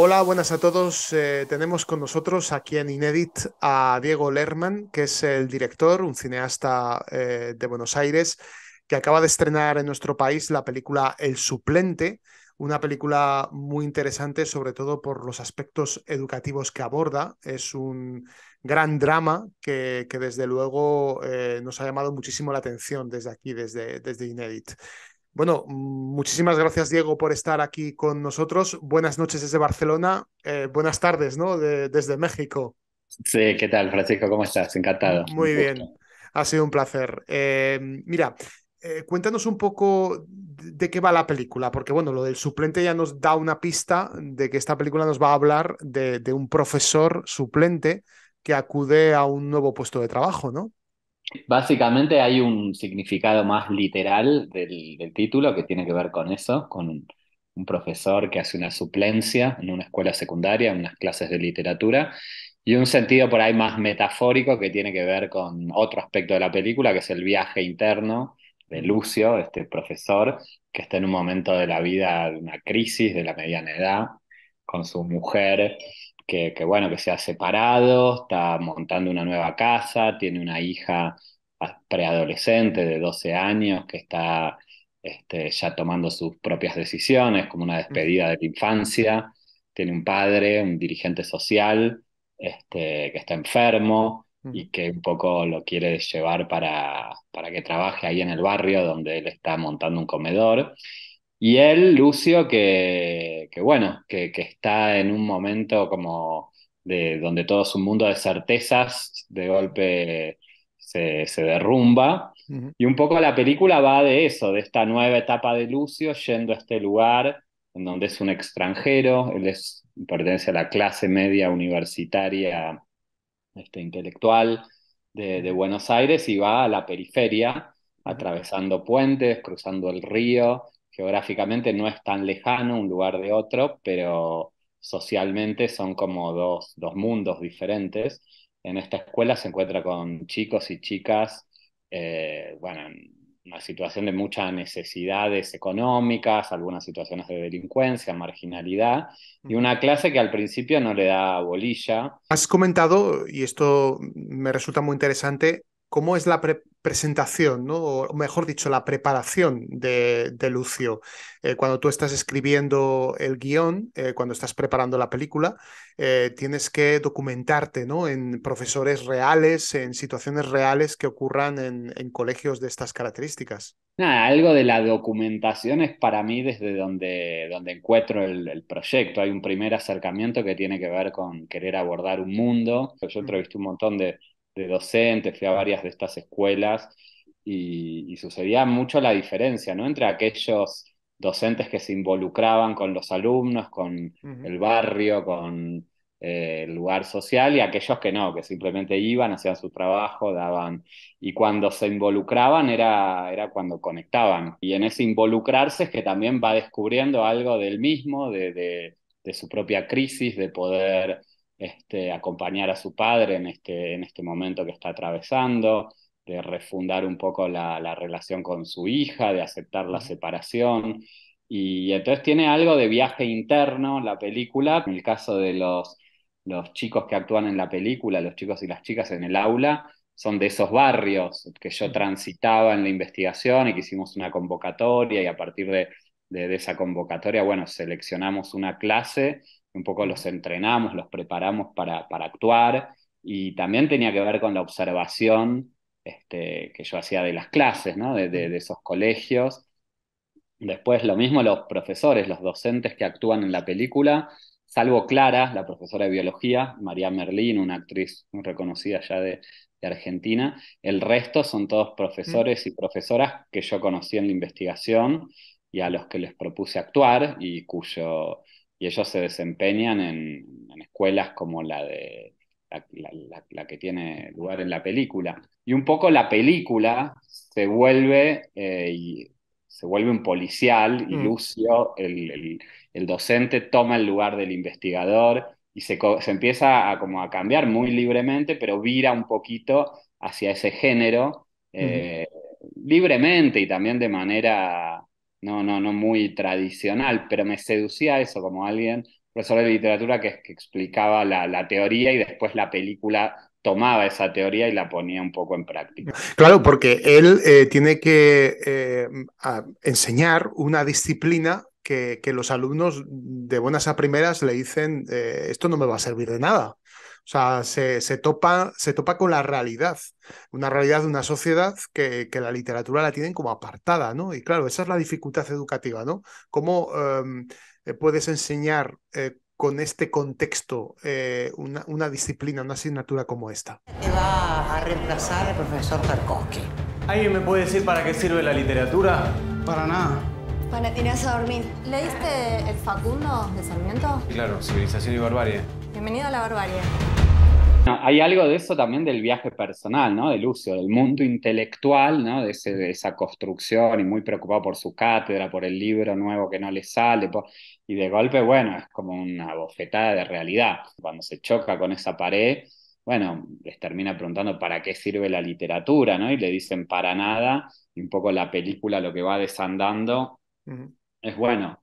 Hola, buenas a todos. Eh, tenemos con nosotros aquí en Inédit a Diego Lerman, que es el director, un cineasta eh, de Buenos Aires, que acaba de estrenar en nuestro país la película El Suplente, una película muy interesante, sobre todo por los aspectos educativos que aborda. Es un gran drama que, desde luego eh, nos ha llamado muchísimo la atención desde aquí, desde, desde Inédit. Bueno, muchísimas gracias, Diego, por estar aquí con nosotros. Buenas noches desde Barcelona. Eh, buenas tardes, ¿no? desde México. Sí, ¿qué tal, Francisco? ¿Cómo estás? Encantado. Muy bien. Ha sido un placer. Eh, mira, eh, cuéntanos un poco de qué va la película, porque bueno, lo del suplente ya nos da una pista de que esta película nos va a hablar de un profesor suplente que acude a un nuevo puesto de trabajo, ¿no? Básicamente hay un significado más literal del, título que tiene que ver con eso, con un, profesor que hace una suplencia en una escuela secundaria, en unas clases de literatura, y un sentido por ahí más metafórico que tiene que ver con otro aspecto de la película, que es el viaje interno de Lucio, este profesor, que está en un momento de la vida de una crisis de la mediana edad, con su mujer que, bueno, que se ha separado, está montando una nueva casa, tiene una hija ah, preadolescente de 12 años que está este, ya tomando sus propias decisiones, como una despedida de la infancia, tiene un padre, un dirigente social este, que está enfermo y que un poco lo quiere llevar para, para que trabaje ahí en el barrio donde él está montando un comedor y él, Lucio, que, bueno, que, está en un momento como de donde todo su mundo de certezas de golpe se, derrumba. Y un poco la película va de eso, de esta nueva etapa de Lucio yendo a este lugar en donde es un extranjero, él es, pertenece a la clase media universitaria este, intelectual de Buenos Aires y va a la periferia atravesando puentes, cruzando el río, geográficamente no es tan lejano un lugar de otro, pero socialmente son como dos, dos mundos diferentes. En esta escuela se encuentra con chicos y chicas, eh, bueno, una situación de muchas necesidades económicas, algunas situaciones de delincuencia, marginalidad, y una clase que al principio no le da bolilla. Has comentado, y esto me resulta muy interesante, cómo es la presentación, ¿no? o mejor dicho, la preparación de, Lucio. Eh, cuando tú estás escribiendo el guión, eh, cuando estás preparando la película, eh, tienes que documentarte ¿no? en profesores reales, en situaciones reales que ocurran en, colegios de estas características. Nada, algo de la documentación es para mí desde donde, donde encuentro el, proyecto. Hay un primer acercamiento que tiene que ver con querer abordar un mundo. Yo mm. visto un montón de de docentes, fui a varias de estas escuelas y, sucedía mucho la diferencia, ¿no? Entre aquellos docentes que se involucraban con los alumnos, con el barrio, con eh, el lugar social, y aquellos que no, que simplemente iban, hacían su trabajo, daban. Y cuando se involucraban era, era cuando conectaban. Y en ese involucrarse es que también va descubriendo algo del mismo, de, de su propia crisis, de poder este, acompañar a su padre este, en este, momento que está atravesando, de refundar un poco la, relación con su hija, de aceptar la separación. Y entonces tiene algo de viaje interno la película. En el caso de los, chicos que actúan en la película, los chicos y las chicas en el aula, son de esos barrios que yo transitaba en la investigación y que hicimos una convocatoria y a partir de esa convocatoria, bueno, seleccionamos una clase un poco los entrenamos, los preparamos para, para actuar y también tenía que ver con la observación este, que yo hacía de las clases, de, esos colegios. Después lo mismo los profesores, los docentes que actúan en la película, salvo Clara, la profesora de biología, María Merlín, una actriz muy reconocida ya de, de Argentina. El resto son todos profesores y profesoras que yo conocí en la investigación y a los que les propuse actuar y cuyo y ellos se desempeñan en, escuelas como la de la, que tiene lugar en la película. Y un poco la película se vuelve, eh, se vuelve un policial y mm. Lucio, el, docente, toma el lugar del investigador y se, empieza a, como a cambiar muy libremente, pero vira un poquito hacia ese género, eh, libremente y también de manera no, no, no muy tradicional, pero me seducía eso como alguien, profesor de literatura, que, explicaba la, teoría y después la película tomaba esa teoría y la ponía un poco en práctica. Claro, porque él eh, tiene que eh, enseñar una disciplina que, los alumnos de buenas a primeras le dicen, eh, esto no me va a servir de nada. O sea, se, se, topa, se topa con la realidad, una realidad de una sociedad que, que, la literatura la tienen como apartada, ¿no? Y claro, esa es la dificultad educativa, ¿no? ¿Cómo em, eh, puedes enseñar eh, con este contexto eh, una, una, disciplina, una asignatura como esta? Te va a reemplazar el profesor Tarkovsky. ¿Alguien me puede decir para qué sirve la literatura? Para nada. Para tirarse a dormir. ¿Leíste El Facundo de Sarmiento? Claro, Civilización y Barbarie. Bienvenido a la barbarie. Hay algo de eso también del viaje personal, ¿no? De Lucio, del mundo intelectual, ¿no? De, esa construcción y muy preocupado por su cátedra, por el libro nuevo que no le sale. Y de golpe, bueno, es como una bofetada de realidad. Cuando se choca con esa pared, bueno, les termina preguntando para qué sirve la literatura, ¿no? Y le dicen para nada. Y un poco la película lo que va desandando es, bueno,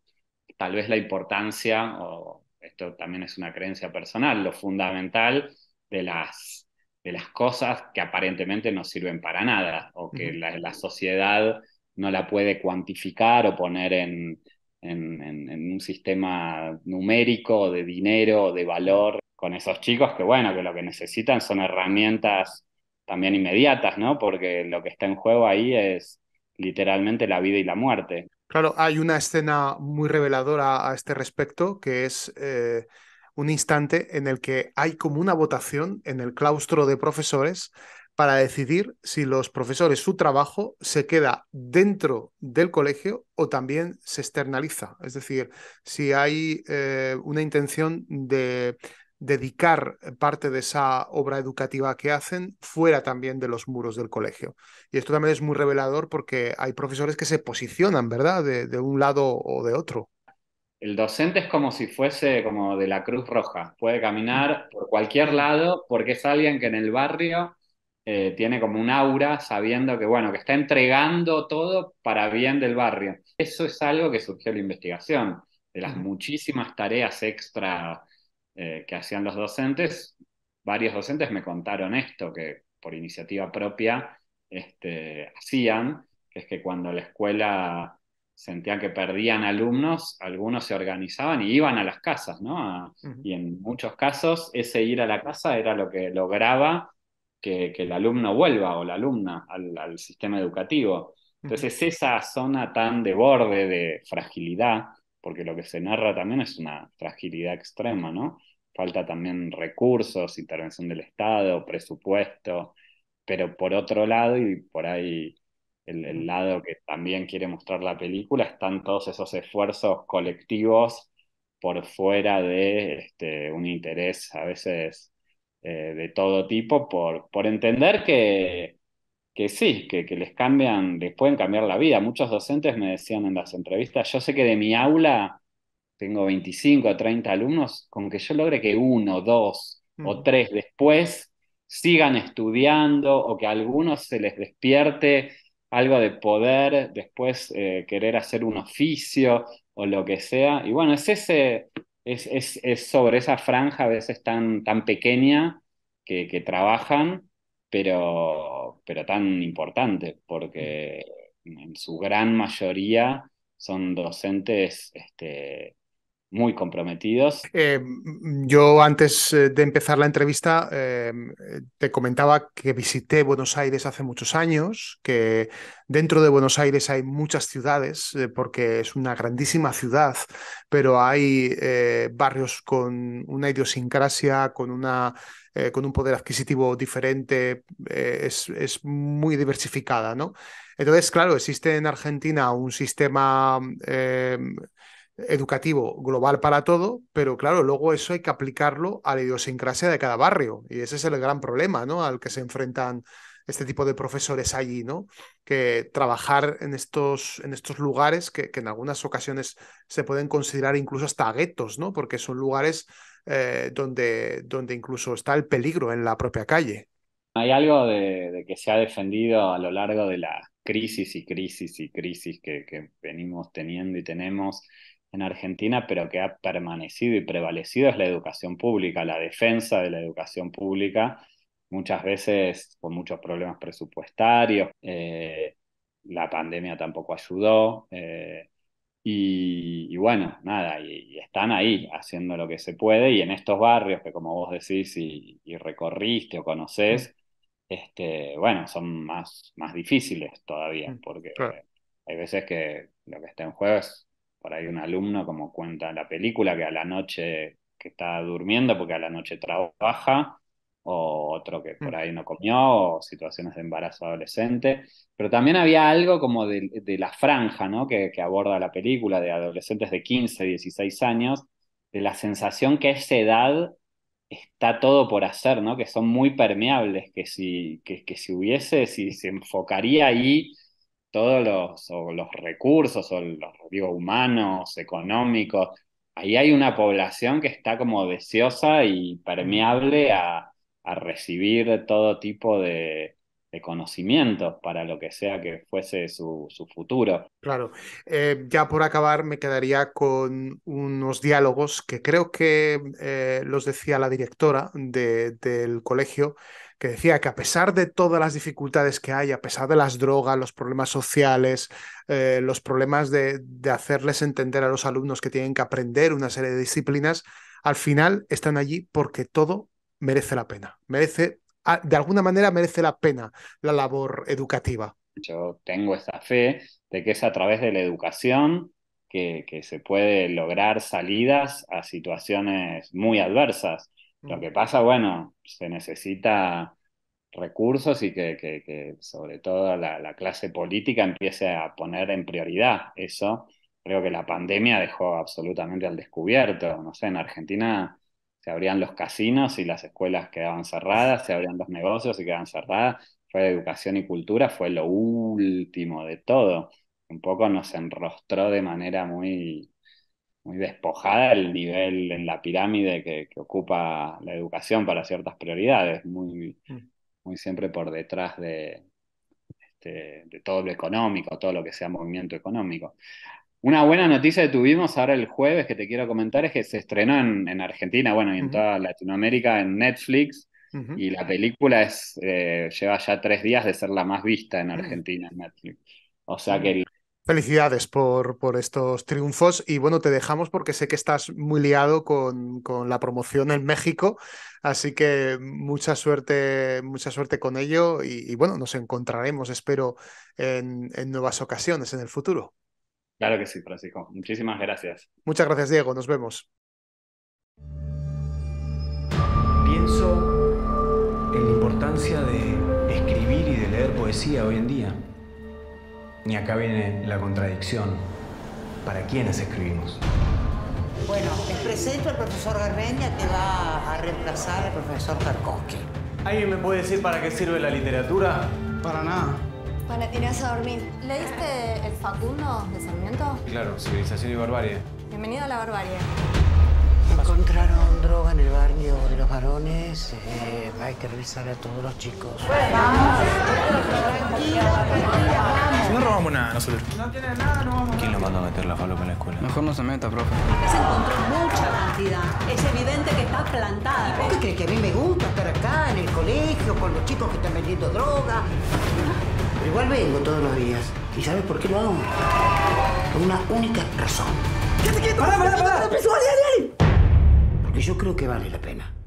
tal vez la importancia, o esto también es una creencia personal, lo fundamental de las, de las cosas que aparentemente no sirven para nada o que la, sociedad no la puede cuantificar o poner en, en, un sistema numérico de dinero, de valor, con esos chicos que bueno, que lo que necesitan son herramientas también inmediatas, ¿no? Porque lo que está en juego ahí es literalmente la vida y la muerte. Claro, hay una escena muy reveladora a este respecto, que es eh, un instante en el que hay como una votación en el claustro de profesores para decidir si los profesores, su trabajo se queda dentro del colegio o también se externaliza. Es decir, si hay eh, una intención de dedicar parte de esa obra educativa que hacen fuera también de los muros del colegio. Y esto también es muy revelador porque hay profesores que se posicionan, ¿verdad?, de un lado o de otro el docente es como si fuese como de la Cruz Roja, puede caminar por cualquier lado porque es alguien que en el barrio eh, tiene como un aura sabiendo que, bueno, que está entregando todo para bien del barrio. Eso es algo que surgió en la investigación, de las muchísimas tareas extra eh, que hacían los docentes. Varios docentes me contaron esto, que por iniciativa propia este, hacían, es que cuando la escuela sentían que perdían alumnos, algunos se organizaban y iban a las casas, ¿no? Y en muchos casos ese ir a la casa era lo que lograba que, el alumno vuelva o la alumna al, sistema educativo. Entonces esa zona tan de borde, de fragilidad, porque lo que se narra también es una fragilidad extrema, ¿no? Falta también recursos, intervención del Estado, presupuesto, pero por otro lado, y por ahí el, lado que también quiere mostrar la película, están todos esos esfuerzos colectivos por fuera de este, un interés a veces eh, de todo tipo, por, entender que, que sí, que, que, les cambian, les pueden cambiar la vida. Muchos docentes me decían en las entrevistas, yo sé que de mi aula tengo 25 o 30 alumnos, con que yo logre que uno, dos o tres después sigan estudiando o que a algunos se les despierte algo de poder, después eh, querer hacer un oficio o lo que sea. Y bueno, es ese, es, sobre esa franja a veces tan, tan pequeña que, trabajan, pero, pero tan importante, porque en su gran mayoría son docentes este, muy comprometidos. Eh, yo antes eh, de empezar la entrevista eh, te comentaba que visité Buenos Aires hace muchos años, que dentro de Buenos Aires hay muchas ciudades, porque es una grandísima ciudad, pero hay barrios con una idiosincrasia, con una con un poder adquisitivo diferente, es, es, muy diversificada, ¿no? Entonces, claro, existe en Argentina un sistema eh, educativo global para todo, pero claro, luego eso hay que aplicarlo a la idiosincrasia de cada barrio y ese es el gran problema, ¿no? Al que se enfrentan este tipo de profesores allí, ¿no? Que trabajar en estos, en estos lugares que, en algunas ocasiones se pueden considerar incluso hasta guetos, ¿no? Porque son lugares eh, donde, donde incluso está el peligro en la propia calle. Hay algo de, que se ha defendido a lo largo de la crisis y crisis y crisis que venimos teniendo y tenemos, en Argentina, pero que ha permanecido y prevalecido es la educación pública, la defensa de la educación pública, muchas veces con muchos problemas presupuestarios. Eh, la pandemia tampoco ayudó. Eh, y, bueno, nada, y, están ahí haciendo lo que se puede y en estos barrios que como vos decís y, recorriste o conocés, mm. este, bueno, son más, más difíciles todavía, mm, porque hay veces que lo que está en juego es por ahí un alumno, como cuenta la película, que a la noche que está durmiendo porque a la noche trabaja, o otro que por mm. ahí no comió, o situaciones de embarazo adolescente. Pero también había algo como de, la franja que, aborda la película de adolescentes de 15, 16 años, de la sensación que a esa edad está todo por hacer, que son muy permeables, que si, que, que si hubiese, si se enfocaría ahí todos los, los recursos, o los digo, humanos, económicos, ahí hay una población que está como deseosa y permeable a, recibir todo tipo de, de conocimientos para lo que sea que fuese su, futuro. Claro, eh, ya por acabar me quedaría con unos diálogos que creo que eh, los decía la directora del colegio que decía que a pesar de todas las dificultades que hay, a pesar de las drogas, los problemas sociales, eh, los problemas de, hacerles entender a los alumnos que tienen que aprender una serie de disciplinas, al final están allí porque todo merece la pena, merece de alguna manera merece la pena la labor educativa. Yo tengo esa fe de que es a través de la educación que, que se puede lograr salidas a situaciones muy adversas. Lo que pasa, bueno, se necesita recursos y que, sobre todo la, la, clase política empiece a poner en prioridad eso. Creo que la pandemia dejó absolutamente al descubierto. No sé, en Argentina se abrían los casinos y las escuelas quedaban cerradas, se abrían los negocios y quedaban cerradas. Fue educación y cultura, fue lo último de todo. Un poco nos enrostró de manera muy, muy despojada el nivel en la pirámide que, ocupa la educación para ciertas prioridades, muy, mm. muy siempre por detrás de, este, de todo lo económico, todo lo que sea movimiento económico. Una buena noticia que tuvimos ahora el jueves que te quiero comentar es que se estrenó en, Argentina, bueno, y en toda Latinoamérica, en Netflix, y la película es, eh, lleva ya tres días de ser la más vista en mm. Argentina, en Netflix. O sea que Felicidades por, por, estos triunfos y bueno, te dejamos porque sé que estás muy liado con, la promoción en México, así que mucha suerte, mucha suerte con ello y, bueno, nos encontraremos, espero, en, en, nuevas ocasiones en el futuro. Claro que sí, Francisco. Muchísimas gracias. Muchas gracias, Diego. Nos vemos. Pienso en la importancia de escribir y de leer poesía hoy en día. Y acá viene la contradicción. ¿Para quiénes escribimos? Bueno, les presento al profesor Garmendia que va a reemplazar al profesor Tarkovsky. ¿Alguien me puede decir para qué sirve la literatura? Para nada. Para tirarse a dormir. ¿Leíste El Facundo de Sarmiento? Claro, Civilización y Barbarie. Bienvenido a la barbarie. Encontraron droga en el barrio de los varones. Eh, hay que revisar a todos los chicos. No robamos nada nosotros. No tiene nada, no vamos. ¿Quién lo mandó a meter la falopa en la escuela? Mejor no se meta, profe. se encontró mucha cantidad. Es evidente que está plantada. qué crees que a mí me gusta estar acá, en el colegio, con los chicos que están vendiendo droga? Pero Igual vengo todos los días. ¿Y sabes por qué lo hago? Por una única razón. ¡Quédate quieto! ¡Para, para, para! para y yo creo que vale la pena.